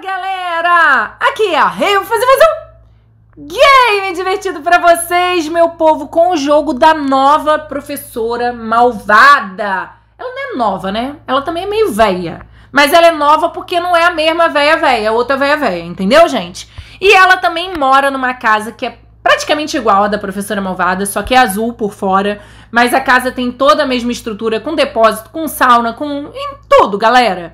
galera! Aqui é a Rei, vou fazer mais um game divertido para vocês, meu povo, com o jogo da nova professora malvada. Ela não é nova, né? Ela também é meio velha. Mas ela é nova porque não é a mesma velha velha, é outra velha velha, entendeu, gente? E ela também mora numa casa que é praticamente igual à da professora malvada, só que é azul por fora, mas a casa tem toda a mesma estrutura, com depósito, com sauna, com em tudo, galera.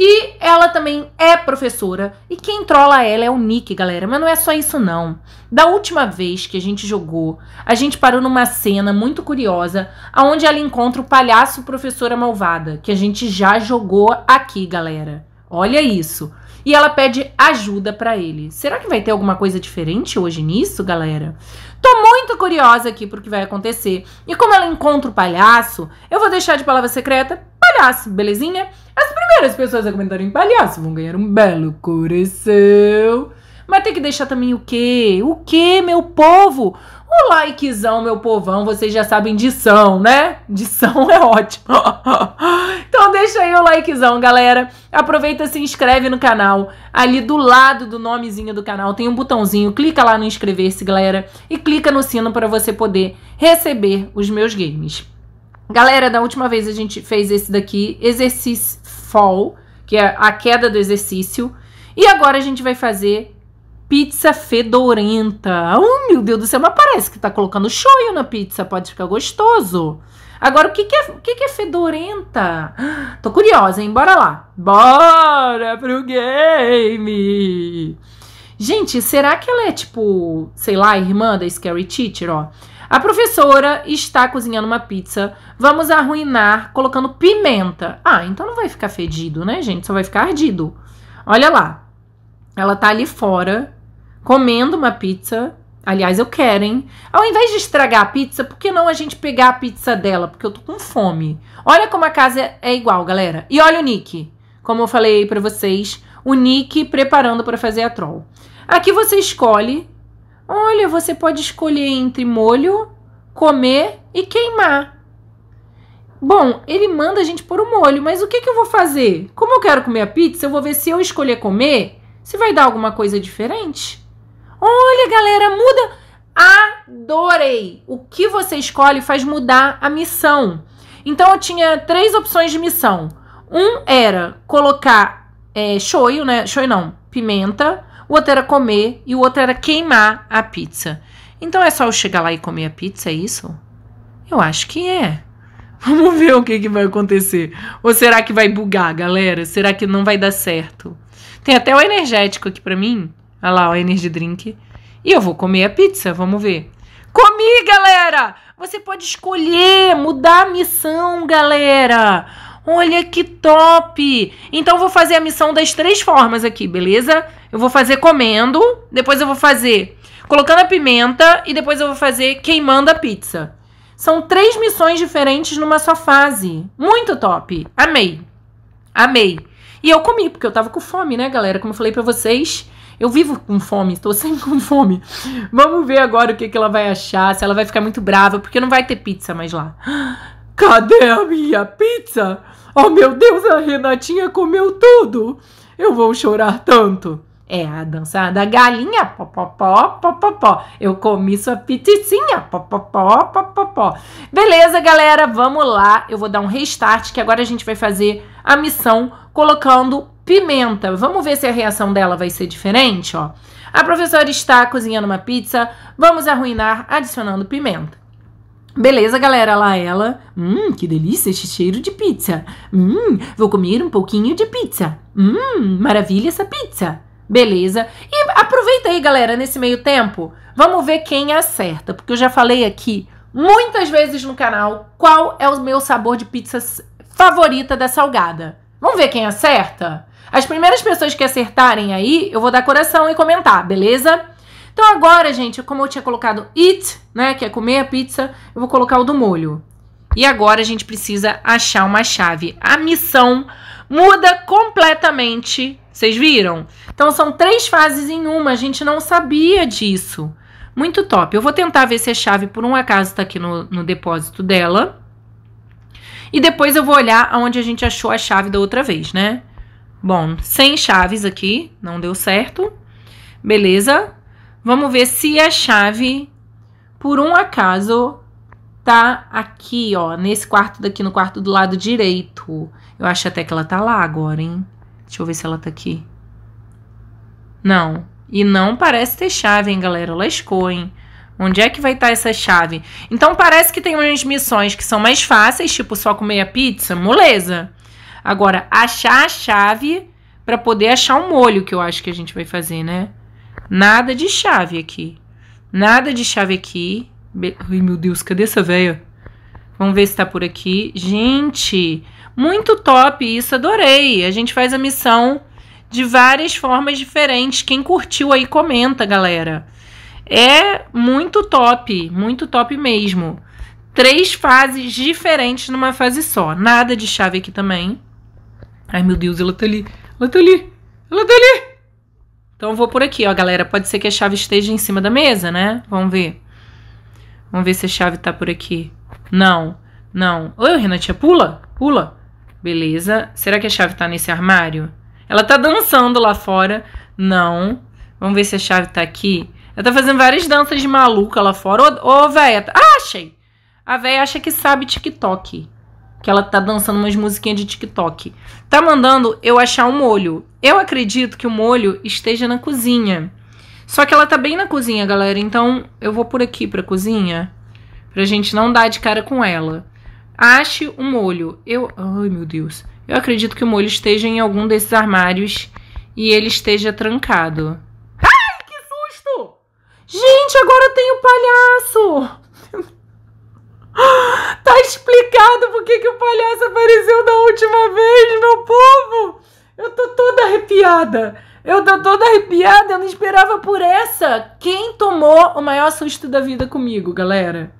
E ela também é professora. E quem trola ela é o Nick, galera. Mas não é só isso, não. Da última vez que a gente jogou, a gente parou numa cena muito curiosa, aonde ela encontra o palhaço professora malvada, que a gente já jogou aqui, galera. Olha isso. E ela pede ajuda para ele. Será que vai ter alguma coisa diferente hoje nisso, galera? Tô muito curiosa aqui pro que vai acontecer. E como ela encontra o palhaço, eu vou deixar de palavra secreta palhaço, belezinha? Agora as pessoas aguentarem palhaço, vão ganhar um belo coração. Mas tem que deixar também o quê? O quê, meu povo? O likezão, meu povão, vocês já sabem de são, né? De são é ótimo. então deixa aí o likezão, galera. Aproveita se inscreve no canal. Ali do lado do nomezinho do canal tem um botãozinho. Clica lá no inscrever-se, galera. E clica no sino para você poder receber os meus games. Galera, da última vez a gente fez esse daqui, exercício, fall, que é a queda do exercício. E agora a gente vai fazer pizza fedorenta. Oh, meu Deus do céu, mas parece que tá colocando shoyu na pizza, pode ficar gostoso. Agora, o que, que, é, o que, que é fedorenta? Tô curiosa, hein? Bora lá. Bora pro game! Gente, será que ela é tipo, sei lá, irmã da Scary Teacher, ó? A professora está cozinhando uma pizza. Vamos arruinar colocando pimenta. Ah, então não vai ficar fedido, né, gente? Só vai ficar ardido. Olha lá. Ela tá ali fora comendo uma pizza. Aliás, eu quero, hein? Ao invés de estragar a pizza, por que não a gente pegar a pizza dela? Porque eu tô com fome. Olha como a casa é igual, galera. E olha o Nick. Como eu falei para vocês, o Nick preparando para fazer a troll. Aqui você escolhe Olha, você pode escolher entre molho, comer e queimar. Bom, ele manda a gente pôr o molho, mas o que, que eu vou fazer? Como eu quero comer a pizza, eu vou ver se eu escolher comer, se vai dar alguma coisa diferente. Olha, galera, muda. Adorei! O que você escolhe faz mudar a missão. Então eu tinha três opções de missão. Um era colocar é, shoyu, né? Shoyu não, pimenta o outro era comer e o outro era queimar a pizza. Então é só eu chegar lá e comer a pizza, é isso? Eu acho que é. Vamos ver o que, que vai acontecer. Ou será que vai bugar, galera? Será que não vai dar certo? Tem até o energético aqui para mim. Olha lá, o Energy Drink. E eu vou comer a pizza, vamos ver. Comi, galera! Você pode escolher, mudar a missão, galera! Olha que top! Então eu vou fazer a missão das três formas aqui, beleza? Eu vou fazer comendo, depois eu vou fazer colocando a pimenta e depois eu vou fazer queimando a pizza. São três missões diferentes numa só fase. Muito top! Amei! Amei! E eu comi, porque eu tava com fome, né, galera? Como eu falei para vocês, eu vivo com fome, tô sempre com fome. Vamos ver agora o que, que ela vai achar, se ela vai ficar muito brava, porque não vai ter pizza mais lá. Cadê a minha pizza? Oh meu Deus, a Renatinha comeu tudo! Eu vou chorar tanto! É a dança da galinha, popopó, popopó. Eu comi sua piticinha, popopó, popopó. Beleza, galera, vamos lá. Eu vou dar um restart, que agora a gente vai fazer a missão colocando pimenta. Vamos ver se a reação dela vai ser diferente, ó. A professora está cozinhando uma pizza, vamos arruinar adicionando pimenta. Beleza, galera, lá ela. Hum, que delícia este cheiro de pizza. Hum, vou comer um pouquinho de pizza. Hum, maravilha essa pizza. Beleza. E aproveita aí, galera, nesse meio tempo. Vamos ver quem acerta, porque eu já falei aqui muitas vezes no canal qual é o meu sabor de pizza favorita da salgada. Vamos ver quem acerta? As primeiras pessoas que acertarem aí, eu vou dar coração e comentar, beleza? Então agora, gente, como eu tinha colocado eat, né, que é comer a pizza, eu vou colocar o do molho. E agora a gente precisa achar uma chave. A missão muda completamente. Vocês viram? Então são três fases em uma, a gente não sabia disso. Muito top. Eu vou tentar ver se a chave, por um acaso, está aqui no, no depósito dela. E depois eu vou olhar aonde a gente achou a chave da outra vez, né? Bom, sem chaves aqui, não deu certo. Beleza. Vamos ver se a chave, por um acaso, tá aqui, ó, nesse quarto daqui, no quarto do lado direito. Eu acho até que ela tá lá agora, hein? Deixa eu ver se ela tá aqui. Não. E não parece ter chave, hein, galera? Lascou, hein? Onde é que vai estar tá essa chave? Então parece que tem umas missões que são mais fáceis, tipo só comer a pizza, moleza. Agora, achar a chave para poder achar o um molho que eu acho que a gente vai fazer, né? Nada de chave aqui. Nada de chave aqui. Be Ai, meu Deus, cadê essa velha? Vamos ver se tá por aqui. Gente, muito top isso, adorei. A gente faz a missão de várias formas diferentes. Quem curtiu aí, comenta, galera. É muito top, muito top mesmo. Três fases diferentes numa fase só. Nada de chave aqui também. Ai, meu Deus, ela tá ali. Ela tá ali. Ela tá ali. Então vou por aqui, ó, galera. Pode ser que a chave esteja em cima da mesa, né? Vamos ver. Vamos ver se a chave tá por aqui. Não, não. Oi, Renatinha, pula, pula. Beleza. Será que a chave tá nesse armário? Ela tá dançando lá fora. Não. Vamos ver se a chave tá aqui. Ela tá fazendo várias danças de maluca lá fora. Ô, ô véia. Tá- ah, achei. A véia acha que sabe TikTok que ela tá dançando umas musiquinhas de TikTok. Tá mandando eu achar um molho. Eu acredito que o molho esteja na cozinha. Só que ela tá bem na cozinha, galera. Então eu vou por aqui pra cozinha. Pra gente não dar de cara com ela. Ache um molho. Eu. Ai, meu Deus. Eu acredito que o molho esteja em algum desses armários e ele esteja trancado. Ai, que susto! Gente, agora tem o palhaço! Tá explicado por que, que o palhaço apareceu da última vez, meu povo! Eu tô toda arrepiada! Eu tô toda arrepiada, eu não esperava por essa! Quem tomou o maior susto da vida comigo, galera?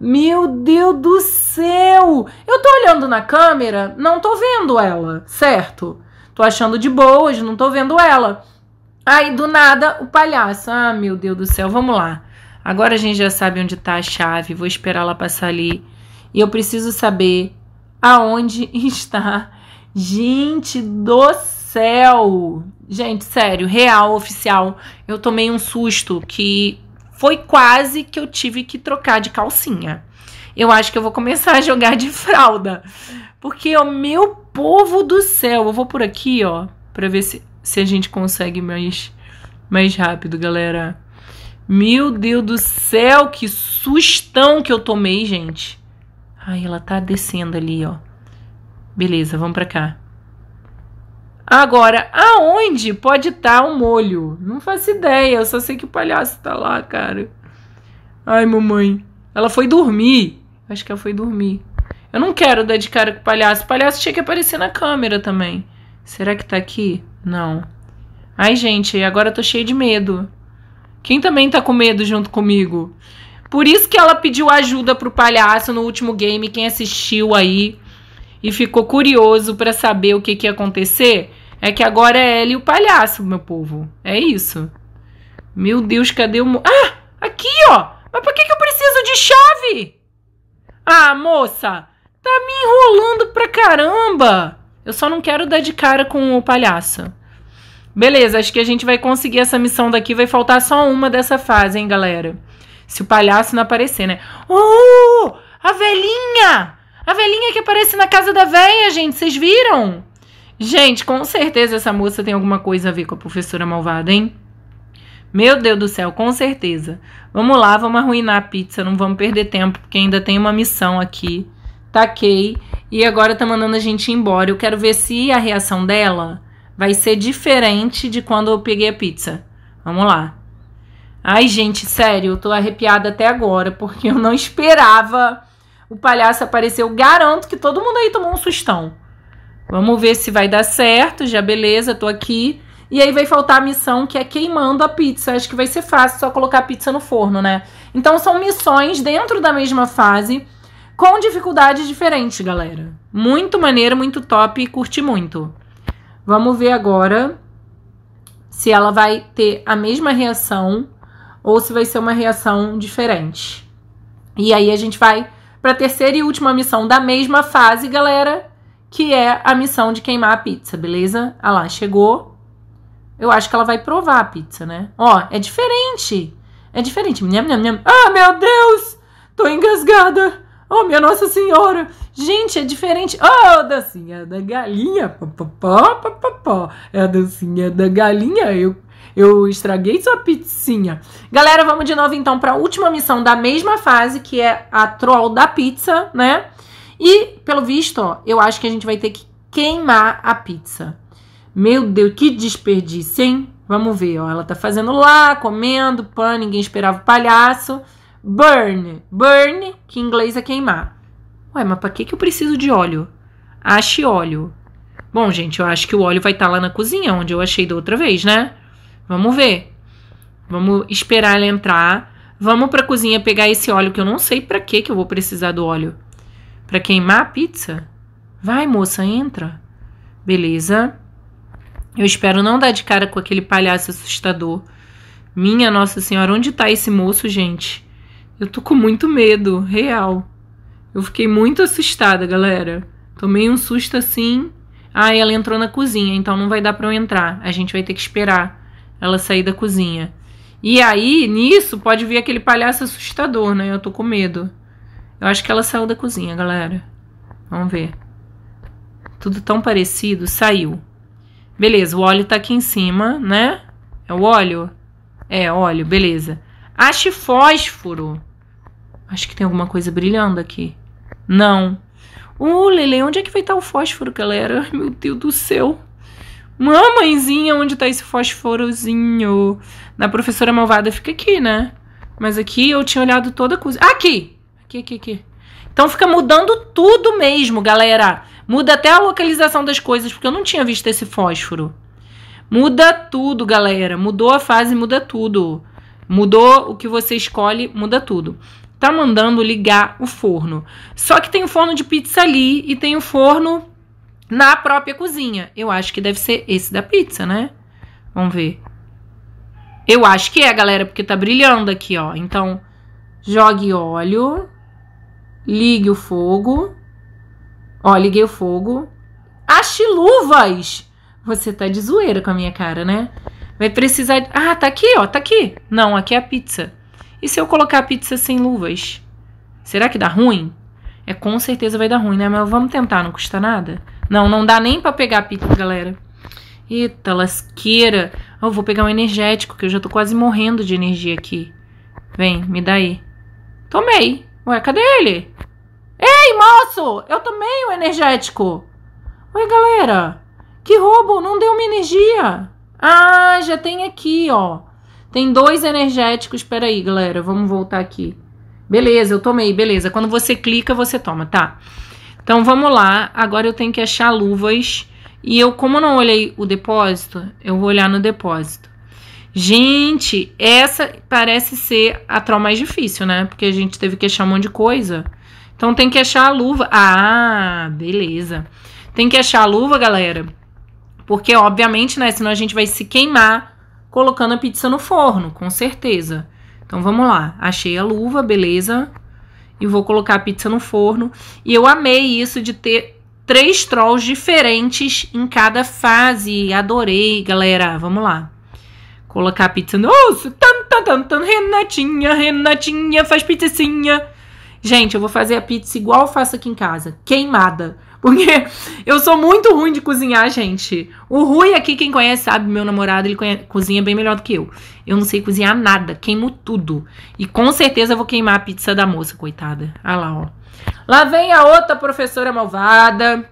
Meu Deus do céu! Eu tô olhando na câmera, não tô vendo ela, certo? Tô achando de boas, não tô vendo ela. Aí do nada o palhaço. Ah, meu Deus do céu, vamos lá. Agora a gente já sabe onde está a chave, vou esperar ela passar ali. E eu preciso saber aonde está. Gente do céu! Gente, sério, real, oficial. Eu tomei um susto que foi quase que eu tive que trocar de calcinha. Eu acho que eu vou começar a jogar de fralda. Porque, o meu povo do céu, eu vou por aqui, ó, pra ver se, se a gente consegue mais, mais rápido, galera. Meu Deus do céu, que sustão que eu tomei, gente. Ai, ela tá descendo ali, ó. Beleza, vamos pra cá. Agora, aonde pode estar tá o molho? Não faço ideia, eu só sei que o palhaço tá lá, cara. Ai, mamãe. Ela foi dormir. Acho que ela foi dormir. Eu não quero dar de cara com o palhaço. O palhaço tinha que aparecer na câmera também. Será que tá aqui? Não. Ai, gente, agora eu tô cheio de medo. Quem também tá com medo junto comigo? Por isso que ela pediu ajuda pro palhaço no último game, quem assistiu aí e ficou curioso para saber o que, que ia acontecer, é que agora é ela e o palhaço, meu povo. É isso. Meu Deus, cadê o. Ah! Aqui, ó! Mas por que, que eu preciso de chave? Ah, moça! Tá me enrolando pra caramba! Eu só não quero dar de cara com o palhaço. Beleza, acho que a gente vai conseguir essa missão daqui. Vai faltar só uma dessa fase, hein, galera? Se o palhaço não aparecer, né? Uh! A velhinha! A velhinha que aparece na casa da véia, gente. Vocês viram? Gente, com certeza essa moça tem alguma coisa a ver com a professora malvada, hein? Meu Deus do céu, com certeza. Vamos lá, vamos arruinar a pizza. Não vamos perder tempo, porque ainda tem uma missão aqui. Taquei. E agora tá mandando a gente ir embora. Eu quero ver se a reação dela vai ser diferente de quando eu peguei a pizza. Vamos lá. Ai, gente, sério, eu tô arrepiada até agora, porque eu não esperava o palhaço aparecer. Eu garanto que todo mundo aí tomou um sustão. Vamos ver se vai dar certo. Já beleza, tô aqui. E aí vai faltar a missão que é queimando a pizza. Acho que vai ser fácil só colocar a pizza no forno, né? Então são missões dentro da mesma fase com dificuldades diferentes, galera. Muito maneiro, muito top, curti muito. Vamos ver agora se ela vai ter a mesma reação ou se vai ser uma reação diferente. E aí a gente vai para a terceira e última missão da mesma fase, galera, que é a missão de queimar a pizza, beleza? Ah lá, chegou. Eu acho que ela vai provar a pizza, né? Ó, é diferente. É diferente. Ah, meu Deus! Tô engasgada. Oh, minha Nossa Senhora! Gente, é diferente. Oh, dancinha da galinha. Popopó, popopó. É a dancinha da galinha. Eu, eu estraguei sua pizzinha. Galera, vamos de novo então para a última missão da mesma fase, que é a troll da pizza, né? E, pelo visto, ó, eu acho que a gente vai ter que queimar a pizza. Meu Deus, que desperdício, hein? Vamos ver, ó. Ela tá fazendo lá, comendo, pã, ninguém esperava o palhaço. Burn. Burn, que em inglês é queimar. Ué, mas para que, que eu preciso de óleo? Ache óleo. Bom, gente, eu acho que o óleo vai estar tá lá na cozinha, onde eu achei da outra vez, né? Vamos ver. Vamos esperar ela entrar. Vamos para cozinha pegar esse óleo que eu não sei para que que eu vou precisar do óleo. Para queimar a pizza? Vai, moça, entra. Beleza. Eu espero não dar de cara com aquele palhaço assustador. Minha Nossa Senhora, onde tá esse moço, gente? Eu tô com muito medo, real. Eu fiquei muito assustada, galera. Tomei um susto assim. Ah, ela entrou na cozinha, então não vai dar para eu entrar. A gente vai ter que esperar ela sair da cozinha. E aí, nisso, pode vir aquele palhaço assustador, né? Eu tô com medo. Eu acho que ela saiu da cozinha, galera. Vamos ver. Tudo tão parecido. Saiu. Beleza, o óleo tá aqui em cima, né? É o óleo? É, óleo, beleza. Ache fósforo. Acho que tem alguma coisa brilhando aqui. Não. Uh, Lele, onde é que vai estar o fósforo, galera? meu Deus do céu. Mamãezinha, onde tá esse fósforozinho? Na professora malvada fica aqui, né? Mas aqui eu tinha olhado toda a coisa. Aqui! Aqui, aqui, aqui. Então fica mudando tudo mesmo, galera. Muda até a localização das coisas, porque eu não tinha visto esse fósforo. Muda tudo, galera. Mudou a fase, muda tudo. Mudou o que você escolhe, muda tudo tá mandando ligar o forno. Só que tem o forno de pizza ali e tem o forno na própria cozinha. Eu acho que deve ser esse da pizza, né? Vamos ver. Eu acho que é, galera, porque tá brilhando aqui, ó. Então, jogue óleo, ligue o fogo. Ó, liguei o fogo. Ache luvas! Você tá de zoeira com a minha cara, né? Vai precisar. De... Ah, tá aqui, ó, tá aqui. Não, aqui é a pizza. E se eu colocar a pizza sem luvas? Será que dá ruim? É com certeza vai dar ruim, né? Mas vamos tentar, não custa nada. Não, não dá nem para pegar a pizza, galera. Eita, lasqueira. Eu vou pegar um energético, que eu já tô quase morrendo de energia aqui. Vem, me dá aí. Tomei. Ué, cadê ele? Ei, moço! Eu tomei o energético. Oi, galera. Que roubo, não deu minha energia. Ah, já tem aqui, ó. Tem dois energéticos. Espera aí, galera. Vamos voltar aqui. Beleza, eu tomei. Beleza. Quando você clica, você toma, tá? Então vamos lá. Agora eu tenho que achar luvas. E eu, como não olhei o depósito, eu vou olhar no depósito. Gente, essa parece ser a troll mais difícil, né? Porque a gente teve que achar um monte de coisa. Então tem que achar a luva. Ah, beleza. Tem que achar a luva, galera. Porque, obviamente, né? Senão a gente vai se queimar colocando a pizza no forno, com certeza. Então vamos lá, achei a luva, beleza? E vou colocar a pizza no forno. E eu amei isso de ter três trolls diferentes em cada fase. Adorei, galera. Vamos lá. Colocar a pizza no. Renatinha, Renatinha, faz pizzinha. Gente, eu vou fazer a pizza igual eu faço aqui em casa, queimada. Porque eu sou muito ruim de cozinhar, gente. O Rui aqui, é quem conhece, sabe, meu namorado, ele conhece, cozinha bem melhor do que eu. Eu não sei cozinhar nada, queimo tudo. E com certeza eu vou queimar a pizza da moça, coitada. Olha ah lá, ó. Lá vem a outra professora malvada.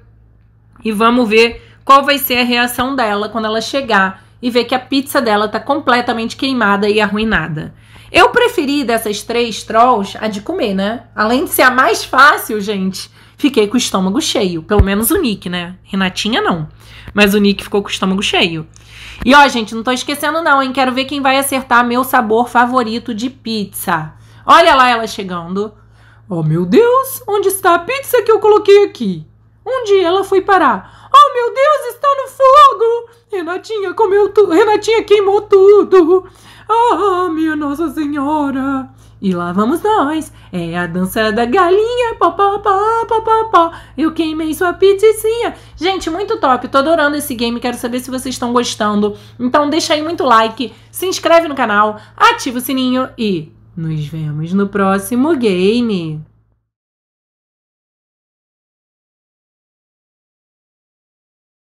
E vamos ver qual vai ser a reação dela quando ela chegar e ver que a pizza dela tá completamente queimada e arruinada. Eu preferi dessas três trolls a de comer, né? Além de ser a mais fácil, gente Fiquei com o estômago cheio. Pelo menos o Nick, né? Renatinha não. Mas o Nick ficou com o estômago cheio. E ó, gente, não tô esquecendo não, hein? Quero ver quem vai acertar meu sabor favorito de pizza. Olha lá ela chegando. Oh, meu Deus, onde está a pizza que eu coloquei aqui? Onde ela foi parar? Oh, meu Deus, está no fogo! Renatinha comeu tudo. Renatinha queimou tudo. Oh, minha Nossa Senhora! E lá vamos nós, é a dança da galinha, pó, pó, pó, pó, pó, pó. Eu queimei sua pizzinha. Gente, muito top, tô adorando esse game, quero saber se vocês estão gostando. Então deixa aí muito like, se inscreve no canal, ativa o sininho e nos vemos no próximo game.